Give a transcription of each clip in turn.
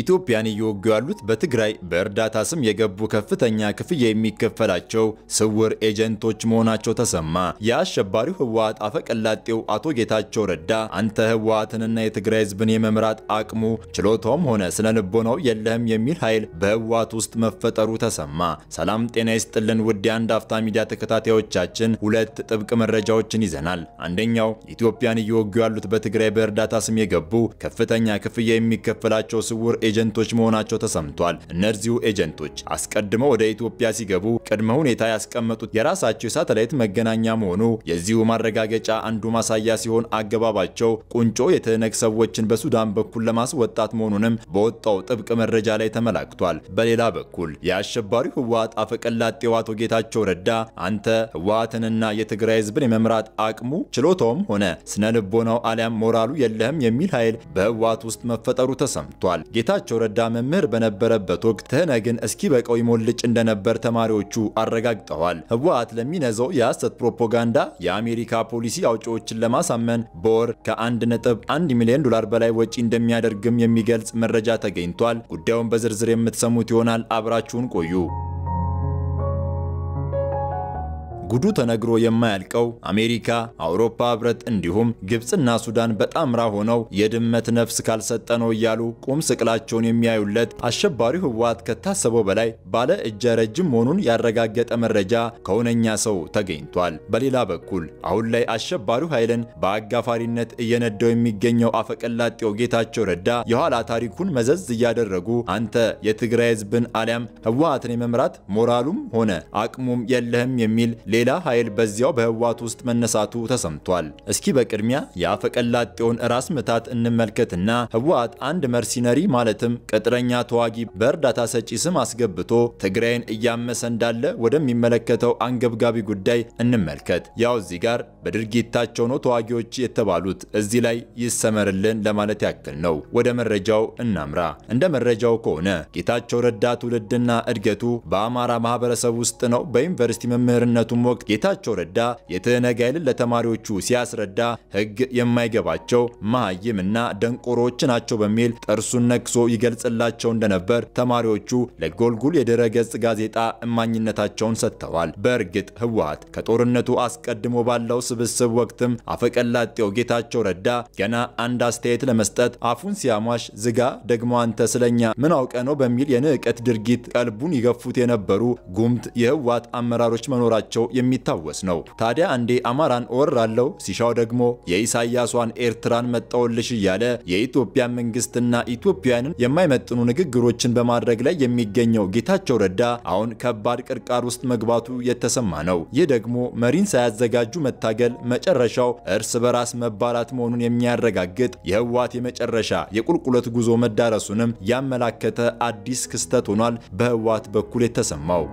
ኢትዮጵያን እየወጉ ያሉት በትግራይ በእርዳታ ስም የገቡ ከፍተኛ ክፍያ የሚከፈላቸው ስውር ኤጀንቶች መሆናቸው ተሰማ። የአሸባሪው ህወሓት አፈቀላጤው አቶ ጌታቸው ረዳ አንተ ህወሓትንና የትግራይ ህዝብን የመምራት አቅሙ ችሎታውም ሆነ ስነ ልቦናው የለህም የሚል ኃይል በህወሓት ውስጥ መፈጠሩ ተሰማ። ሰላም ጤና ይስጥልን ውድ የአንድ አፍታ ሚዲያ ተከታታዮቻችን፣ ሁለት ጥብቅ መረጃዎችን ይዘናል። አንደኛው ኢትዮጵያን እየወጉ ያሉት በትግራይ በእርዳታ ስም የገቡ ከፍተኛ ክፍያ የሚከፈላቸው ስውር ኤጀንቶች መሆናቸው ተሰምቷል። እነዚሁ ኤጀንቶች አስቀድመው ወደ ኢትዮጵያ ሲገቡ ቅድመ ሁኔታ ያስቀመጡት የራሳቸው የሳተላይት መገናኛ መሆኑ የዚሁ ማረጋገጫ አንዱ ማሳያ ሲሆን አገባባቸው ቁንጮ የተነክ ሰዎችን በሱዳን በኩል ለማስወጣት መሆኑንም በወጣው ጥብቅ መረጃ ላይ ተመላክቷል። በሌላ በኩል የአሸባሪው ህወሓት አፈቀላጤው አቶ ጌታቸው ረዳ አንተ ህወሓትንና የትግራይ ህዝብን የመምራት አቅሙ ችሎታውም ሆነ ስነ ልቦናው አሊያም ሞራሉ የለህም የሚል ኃይል በህወሓት ውስጥ መፈጠሩ ተሰምቷል። ጌታ የጌታቸው ረዳ መምህር በነበረበት ወቅት ትህነግን እስኪበቃው ይሞልጭ እንደነበር ተማሪዎቹ አረጋግጠዋል። ህወሓት ለሚነዘው የሐሰት ፕሮፓጋንዳ የአሜሪካ ፖሊሲ አውጪዎችን ለማሳመን በወር ነጥብ አንድ ሚሊዮን ዶላር በላይ ወጪ እንደሚያደርግም የሚገልጽ መረጃ ተገኝቷል። ጉዳዩን በዝርዝር የምትሰሙት ይሆናል። አብራችሁን ቆዩ። ጉዱ ተነግሮ የማያልቀው አሜሪካ፣ አውሮፓ ህብረት እንዲሁም ግብፅና ሱዳን በጣምራ ሆነው የድመት ነፍስ ካልሰጠ ነው እያሉ ቁም ስቅላቸውን የሚያዩለት አሸባሪው ህወሓት ከታሰበው በላይ ባለ እጀ ረጅም መሆኑን ያረጋገጠ መረጃ ከሆነኛ ሰው ተገኝቷል። በሌላ በኩል አሁን ላይ አሸባሪው ኃይልን በአጋፋሪነት እየነዳው የሚገኘው አፈቀላጤው ጌታቸው ረዳ የኋላ ታሪኩን መዘዝ እያደረጉ አንተ የትግራይ ህዝብን አሊያም ህወሓትን የመምራት ሞራሉም ሆነ አቅሙም የለህም የሚል ሌላ ኃይል በዚያው በህወሓት ውስጥ መነሳቱ ተሰምቷል። እስኪ በቅድሚያ የአፈቀላጤውን ራስ ምታት እንመልከትና ህወሓት አንድ መርሲነሪ ማለትም ቅጥረኛ ተዋጊ በእርዳታ ሰጪ ስም አስገብቶ ትግራይን እያመሰ እንዳለ ወደሚመለከተው አንገብጋቢ ጉዳይ እንመልከት። ያው እዚህ ጋር በድርጊታቸው ነው ተዋጊዎች የተባሉት እዚህ ላይ ይሰመርልን ለማለት ያክል ነው። ወደ መረጃው እናምራ። እንደ መረጃው ከሆነ ጌታቸው ረዳ ትውልድና እድገቱ በአማራ ማህበረሰብ ውስጥ ነው። በዩኒቨርሲቲ መምህርነቱም ወቅት ጌታቸው ረዳ የትህነጋይልን ለተማሪዎቹ ሲያስረዳ ህግ የማይገባቸው እና ደንቆሮዎች ናቸው በሚል ጥርሱን ነክሶ ይገልጽላቸው እንደነበር ተማሪዎቹ ለጎልጉል የድረ ገጽ ጋዜጣ እማኝነታቸውን ሰጥተዋል። በእርግጥ ህወሀት ከጦርነቱ አስቀድሞ ባለው ስብስብ ወቅትም አፈቀላጤው ጌታቸው ረዳ ገና አንድ አስተያየት ለመስጠት አፉን ሲያሟሽ ዝጋ ደግሞ አንተ ስለኛ ምን አውቀ ነው በሚል የንዕቀት ድርጊት ቀልቡን ይገፉት የነበሩ ጉምት የህወሀት አመራሮች መኖራቸው የሚታወስ ነው። ታዲያ አንዴ አማራን እወራለሁ ሲሻው ደግሞ የኢሳያሷን ኤርትራን መጣውልሽ እያለ የኢትዮጵያ መንግስትና ኢትዮጵያውያንን የማይመጥኑ ንግግሮችን በማድረግ ላይ የሚገኘው ጌታቸው ረዳ አሁን ከባድ ቅርቃር ውስጥ መግባቱ የተሰማ ነው። ይህ ደግሞ መሪን ሳያዘጋጁ መታገል መጨረሻው እርስ በራስ መባላት መሆኑን የሚያረጋግጥ የህወሓት የመጨረሻ የቁልቁለት ጉዞ መዳረሱንም ያመላከተ አዲስ ክስተት ሆኗል በህወሓት በኩል የተሰማው።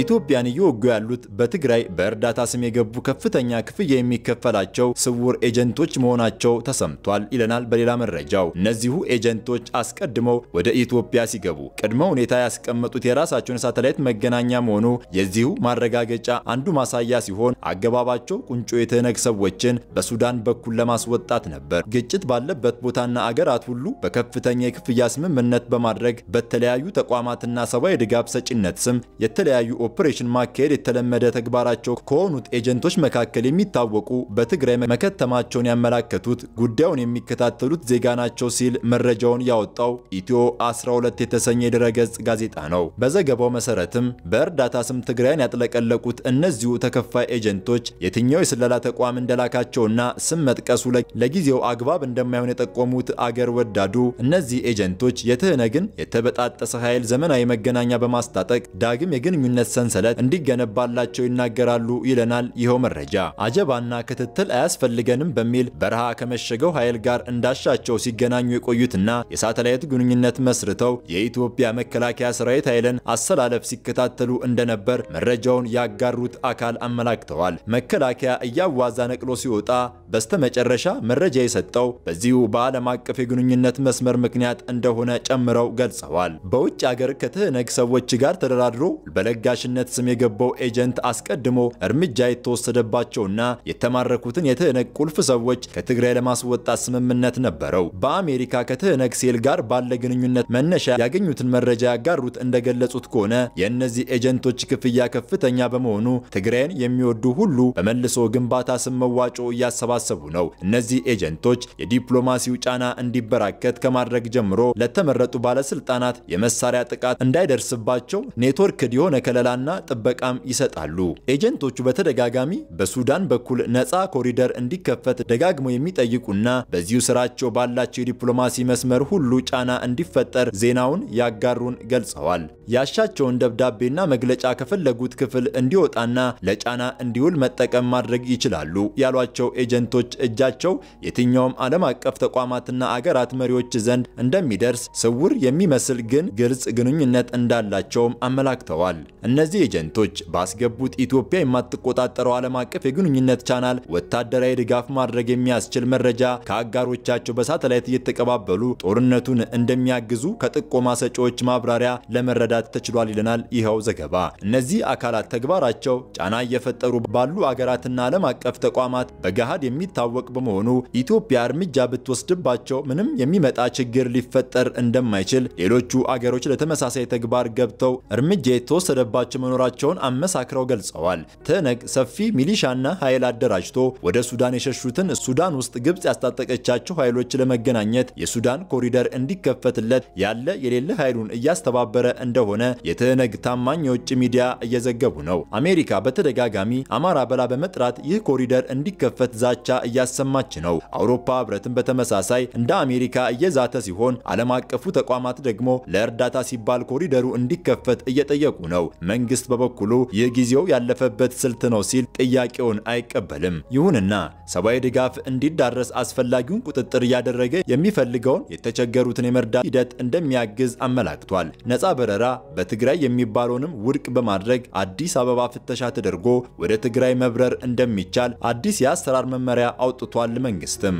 ኢትዮጵያን እየወጉ ያሉት በትግራይ በእርዳታ ስም የገቡ ከፍተኛ ክፍያ የሚከፈላቸው ስውር ኤጀንቶች መሆናቸው ተሰምቷል ይለናል በሌላ መረጃው። እነዚሁ ኤጀንቶች አስቀድመው ወደ ኢትዮጵያ ሲገቡ ቅድመ ሁኔታ ያስቀመጡት የራሳቸውን ሳተላይት መገናኛ መሆኑ የዚሁ ማረጋገጫ አንዱ ማሳያ ሲሆን አገባባቸው ቁንጮ የተነግ ሰዎችን በሱዳን በኩል ለማስወጣት ነበር። ግጭት ባለበት ቦታና አገራት ሁሉ በከፍተኛ የክፍያ ስምምነት በማድረግ በተለያዩ ተቋማትና ሰብአዊ ድጋፍ ሰጪነት ስም የተለያዩ ኦፕሬሽን ማካሄድ የተለመደ ተግባራቸው ከሆኑት ኤጀንቶች መካከል የሚታወቁ በትግራይ መከተማቸውን ያመላከቱት ጉዳዩን የሚከታተሉት ዜጋ ናቸው ሲል መረጃውን ያወጣው ኢትዮ 12 የተሰኘ የድረገጽ ጋዜጣ ነው። በዘገባው መሰረትም በእርዳታ ስም ትግራይን ያጥለቀለቁት እነዚሁ ተከፋይ ኤጀንቶች የትኛው የስለላ ተቋም እንደላካቸውና ስም መጥቀሱ ለጊዜው አግባብ እንደማይሆን የጠቆሙት አገር ወዳዱ እነዚህ ኤጀንቶች የትህነ ግን የተበጣጠሰ ኃይል ዘመናዊ መገናኛ በማስታጠቅ ዳግም የግንኙነት ሰንሰለት እንዲገነባላቸው ይናገራሉ ይለናል ይኸው መረጃ። አጀባና ክትትል አያስፈልገንም በሚል በረሃ ከመሸገው ኃይል ጋር እንዳሻቸው ሲገናኙ የቆዩትና የሳተላይት ግንኙነት መስርተው የኢትዮጵያ መከላከያ ሰራዊት ኃይልን አሰላለፍ ሲከታተሉ እንደነበር መረጃውን ያጋሩት አካል አመላክተዋል። መከላከያ እያዋዛ ነቅሎ ሲወጣ በስተመጨረሻ መረጃ የሰጠው በዚሁ በዓለም አቀፍ የግንኙነት መስመር ምክንያት እንደሆነ ጨምረው ገልጸዋል። በውጭ አገር ከትህነግ ሰዎች ጋር ተደራድሮ በለጋሽ ተደራሽነት ስም የገባው ኤጀንት አስቀድሞ እርምጃ የተወሰደባቸውና የተማረኩትን የትህነግ ቁልፍ ሰዎች ከትግራይ ለማስወጣት ስምምነት ነበረው። በአሜሪካ ከትህነግ ሴል ጋር ባለ ግንኙነት መነሻ ያገኙትን መረጃ ያጋሩት እንደገለጹት ከሆነ የእነዚህ ኤጀንቶች ክፍያ ከፍተኛ በመሆኑ ትግራይን የሚወዱ ሁሉ በመልሶ ግንባታ ስም መዋጮ እያሰባሰቡ ነው። እነዚህ ኤጀንቶች የዲፕሎማሲው ጫና እንዲበራከት ከማድረግ ጀምሮ ለተመረጡ ባለስልጣናት የመሳሪያ ጥቃት እንዳይደርስባቸው ኔትወርክ የሆነ ከለላ ከለላና ጥበቃም ይሰጣሉ። ኤጀንቶቹ በተደጋጋሚ በሱዳን በኩል ነፃ ኮሪደር እንዲከፈት ደጋግሞ የሚጠይቁና በዚሁ ስራቸው ባላቸው የዲፕሎማሲ መስመር ሁሉ ጫና እንዲፈጠር ዜናውን ያጋሩን ገልጸዋል። ያሻቸውን ደብዳቤና መግለጫ ከፈለጉት ክፍል እንዲወጣና ለጫና እንዲውል መጠቀም ማድረግ ይችላሉ ያሏቸው ኤጀንቶች እጃቸው የትኛውም ዓለም አቀፍ ተቋማትና አገራት መሪዎች ዘንድ እንደሚደርስ ስውር የሚመስል ግን ግልጽ ግንኙነት እንዳላቸውም አመላክተዋል። እነዚህ ኤጀንቶች ባስገቡት ኢትዮጵያ የማትቆጣጠረው ዓለም አቀፍ የግንኙነት ቻናል ወታደራዊ ድጋፍ ማድረግ የሚያስችል መረጃ ከአጋሮቻቸው በሳተላይት እየተቀባበሉ ጦርነቱን እንደሚያግዙ ከጥቆማ ሰጪዎች ማብራሪያ ለመረዳት ተችሏል ይለናል ይኸው ዘገባ። እነዚህ አካላት ተግባራቸው ጫና እየፈጠሩ ባሉ አገራትና ዓለም አቀፍ ተቋማት በገሃድ የሚታወቅ በመሆኑ ኢትዮጵያ እርምጃ ብትወስድባቸው ምንም የሚመጣ ችግር ሊፈጠር እንደማይችል ሌሎቹ አገሮች ለተመሳሳይ ተግባር ገብተው እርምጃ የተወሰደባቸው አባሎች መኖራቸውን አመሳክረው ገልጸዋል። ትነግ ሰፊ ሚሊሻና ኃይል አደራጅቶ ወደ ሱዳን የሸሹትን ሱዳን ውስጥ ግብጽ ያስታጠቀቻቸው ኃይሎች ለመገናኘት የሱዳን ኮሪደር እንዲከፈትለት ያለ የሌለ ኃይሉን እያስተባበረ እንደሆነ የትነግ ታማኝ የውጭ ሚዲያ እየዘገቡ ነው። አሜሪካ በተደጋጋሚ አማራ በላ በመጥራት ይህ ኮሪደር እንዲከፈት ዛቻ እያሰማች ነው። አውሮፓ ህብረትን በተመሳሳይ እንደ አሜሪካ እየዛተ ሲሆን ዓለም አቀፉ ተቋማት ደግሞ ለእርዳታ ሲባል ኮሪደሩ እንዲከፈት እየጠየቁ ነው። መንግስት በበኩሉ ይህ ጊዜው ያለፈበት ስልት ነው ሲል ጥያቄውን አይቀበልም። ይሁንና ሰብአዊ ድጋፍ እንዲዳረስ አስፈላጊውን ቁጥጥር እያደረገ የሚፈልገውን የተቸገሩትን የመርዳት ሂደት እንደሚያግዝ አመላክቷል። ነፃ በረራ በትግራይ የሚባለውንም ውድቅ በማድረግ አዲስ አበባ ፍተሻ ተደርጎ ወደ ትግራይ መብረር እንደሚቻል አዲስ የአሰራር መመሪያ አውጥቷል መንግስትም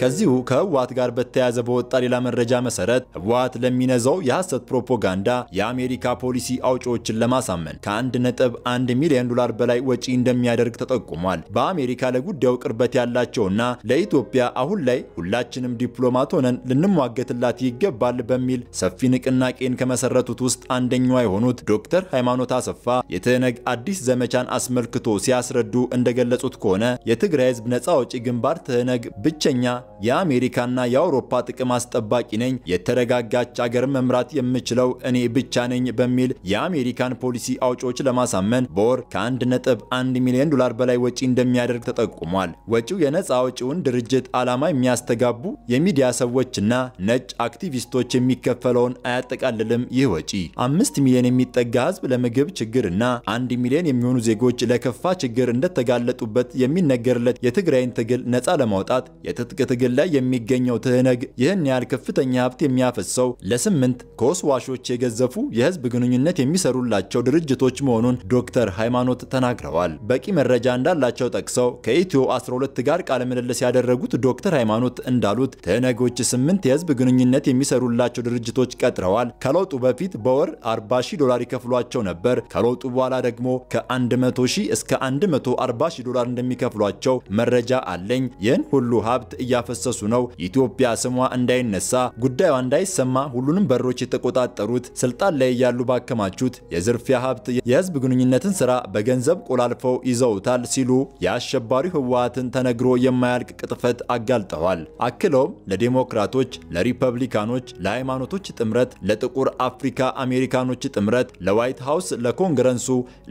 ከዚሁ ከህወሓት ጋር በተያያዘ በወጣ ሌላ መረጃ መሰረት ህወሓት ለሚነዛው የሐሰት ፕሮፓጋንዳ የአሜሪካ ፖሊሲ አውጪዎችን ለማሳመን ከ1.1 ሚሊዮን ዶላር በላይ ወጪ እንደሚያደርግ ተጠቁሟል። በአሜሪካ ለጉዳዩ ቅርበት ያላቸውና ለኢትዮጵያ አሁን ላይ ሁላችንም ዲፕሎማት ሆነን ልንሟገትላት ይገባል በሚል ሰፊ ንቅናቄን ከመሰረቱት ውስጥ አንደኛዋ የሆኑት ዶክተር ሃይማኖት አሰፋ የትህነግ አዲስ ዘመቻን አስመልክቶ ሲያስረዱ እንደገለጹት ከሆነ የትግራይ ህዝብ ነፃ አውጪ ግንባር ትህነግ ብቸኛ የአሜሪካና የአውሮፓ ጥቅም አስጠባቂ ነኝ፣ የተረጋጋች አገር መምራት የምችለው እኔ ብቻ ነኝ በሚል የአሜሪካን ፖሊሲ አውጮች ለማሳመን በወር ከ1.1 ሚሊዮን ዶላር በላይ ወጪ እንደሚያደርግ ተጠቁሟል። ወጪው የነፃ አውጪውን ድርጅት ዓላማ የሚያስተጋቡ የሚዲያ ሰዎችና ነጭ አክቲቪስቶች የሚከፈለውን አያጠቃልልም። ይህ ወጪ አምስት ሚሊዮን የሚጠጋ ህዝብ ለምግብ ችግርና አንድ ሚሊዮን የሚሆኑ ዜጎች ለከፋ ችግር እንደተጋለጡበት የሚነገርለት የትግራይን ትግል ነፃ ለማውጣት የትጥቅ ትግል ላይ የሚገኘው ትህነግ ይህን ያህል ከፍተኛ ሀብት የሚያፈሰው ለስምንት ኮስዋሾች የገዘፉ የህዝብ ግንኙነት የሚሰሩላቸው ድርጅቶች መሆኑን ዶክተር ሃይማኖት ተናግረዋል። በቂ መረጃ እንዳላቸው ጠቅሰው ከኢትዮ 12 ጋር ቃለ ምልልስ ያደረጉት ዶክተር ሃይማኖት እንዳሉት ትህነጎች ስምንት የህዝብ ግንኙነት የሚሰሩላቸው ድርጅቶች ቀጥረዋል። ከለውጡ በፊት በወር 40 ሺህ ዶላር ይከፍሏቸው ነበር። ከለውጡ በኋላ ደግሞ ከ100 ሺህ እስከ 140 ሺህ ዶላር እንደሚከፍሏቸው መረጃ አለኝ። ይህን ሁሉ ሀብት እያ እያፈሰሱ ነው። ኢትዮጵያ ስሟ እንዳይነሳ ጉዳዩ እንዳይሰማ ሁሉንም በሮች የተቆጣጠሩት ስልጣን ላይ ያሉ ባከማቹት የዝርፊያ ሀብት የህዝብ ግንኙነትን ስራ በገንዘብ ቆላልፈው ይዘውታል ሲሉ የአሸባሪ ህወሓትን ተነግሮ የማያልቅ ቅጥፈት አጋልጠዋል። አክለውም ለዴሞክራቶች፣ ለሪፐብሊካኖች፣ ለሃይማኖቶች ጥምረት፣ ለጥቁር አፍሪካ አሜሪካኖች ጥምረት፣ ለዋይት ሃውስ፣ ለኮንግረሱ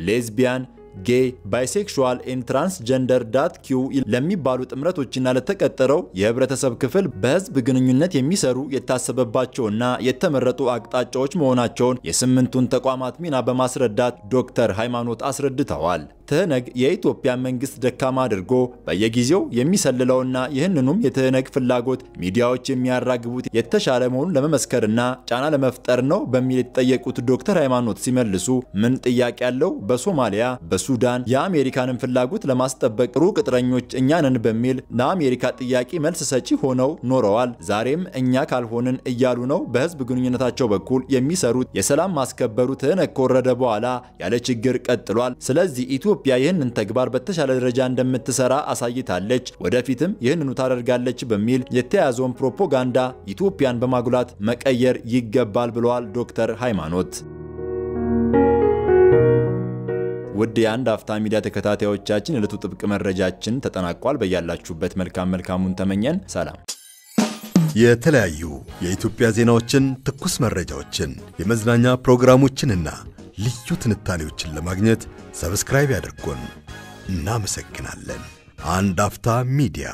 ሌዝቢያን ጌይ፣ ባይሴክሹዋል ኤንድ ትራንስጀንደር ዳት ኪው ለሚባሉ ጥምረቶችና ለተቀጠረው የህብረተሰብ ክፍል በህዝብ ግንኙነት የሚሰሩ የታሰበባቸውና የተመረጡ አቅጣጫዎች መሆናቸውን የስምንቱን ተቋማት ሚና በማስረዳት ዶክተር ሃይማኖት አስረድተዋል። ትህነግ የኢትዮጵያ መንግስት ደካማ አድርጎ በየጊዜው የሚሰልለውና ይህንኑም የትህነግ ፍላጎት ሚዲያዎች የሚያራግቡት የተሻለ መሆኑን ለመመስከርና ጫና ለመፍጠር ነው በሚል የተጠየቁት ዶክተር ሃይማኖት ሲመልሱ ምን ጥያቄ ያለው በሶማሊያ በ በሱዳን የአሜሪካንን ፍላጎት ለማስጠበቅ ጥሩ ቅጥረኞች እኛንን በሚል ለአሜሪካ ጥያቄ መልስ ሰጪ ሆነው ኖረዋል። ዛሬም እኛ ካልሆንን እያሉ ነው በህዝብ ግንኙነታቸው በኩል የሚሰሩት። የሰላም ማስከበሩ ትህነግ ከወረደ በኋላ ያለ ችግር ቀጥሏል። ስለዚህ ኢትዮጵያ ይህንን ተግባር በተሻለ ደረጃ እንደምትሰራ አሳይታለች፣ ወደፊትም ይህንኑ ታደርጋለች በሚል የተያዘውን ፕሮፓጋንዳ ኢትዮጵያን በማጉላት መቀየር ይገባል ብለዋል ዶክተር ሃይማኖት ውድ የአንድ አፍታ ሚዲያ ተከታታዮቻችን የዕለቱ ጥብቅ መረጃችን ተጠናቋል። በያላችሁበት መልካም መልካሙን ተመኘን። ሰላም። የተለያዩ የኢትዮጵያ ዜናዎችን፣ ትኩስ መረጃዎችን፣ የመዝናኛ ፕሮግራሞችንና ልዩ ትንታኔዎችን ለማግኘት ሰብስክራይብ ያድርጎን። እናመሰግናለን። አንድ አፍታ ሚዲያ